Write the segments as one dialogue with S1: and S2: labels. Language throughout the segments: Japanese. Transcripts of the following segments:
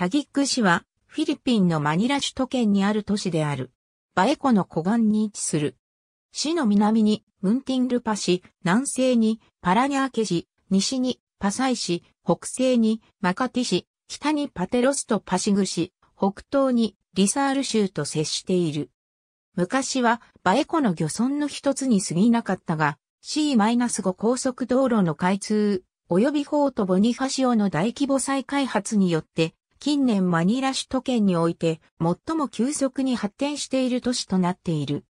S1: タギック
S2: 市は、フィリピンのマニラ首都圏にある都市である。バエ湖の湖岸に位置する。市の南にムンティンルパ市、南西にパラニャーケ市、西にパサイ市、北西にマカティ市、北にパテロスとパシグ市、北東にリサール州と接している。昔はバエ湖の漁村の一つに過ぎなかったが、C-5 高速道路の開通、及びフォートボニファシオの大規模再開発によって、近年マニラ首都圏において最も急速に発展している都市となっている。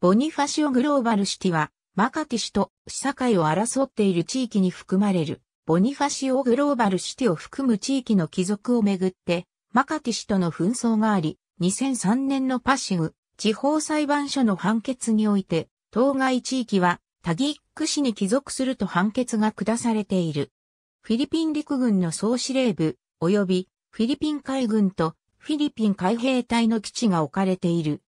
S2: ボニファシオグローバルシティは、マカティ市と市境を争っている地域に含まれる、ボニファシオグローバルシティを含む地域の帰属をめぐって、マカティ市との紛争があり、2003年のパシグ地方裁判所の判決において、当該地域はタギック市に帰属すると判決が下されている。フィリピン陸軍の総司令部、及びフィリピン海軍とフィリピン海兵隊の基地が置かれている。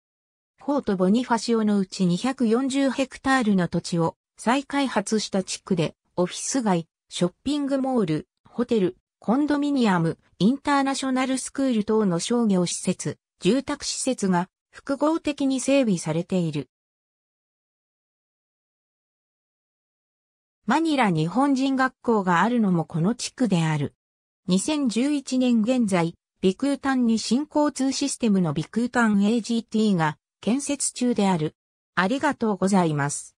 S2: フォートボニファシオのうち240ヘクタールの土地を再開発した地区で、オフィス街、ショッピングモール、ホテル、コンドミニアム、インターナショナルスクール等の商業施設、住宅施設が複合的に整備されてい
S1: る。マニラ日本
S2: 人学校があるのもこの地区である。2011年現在、ビクータンに新交通システムのビクータン AGT が建設中である。
S1: ありがとうございます。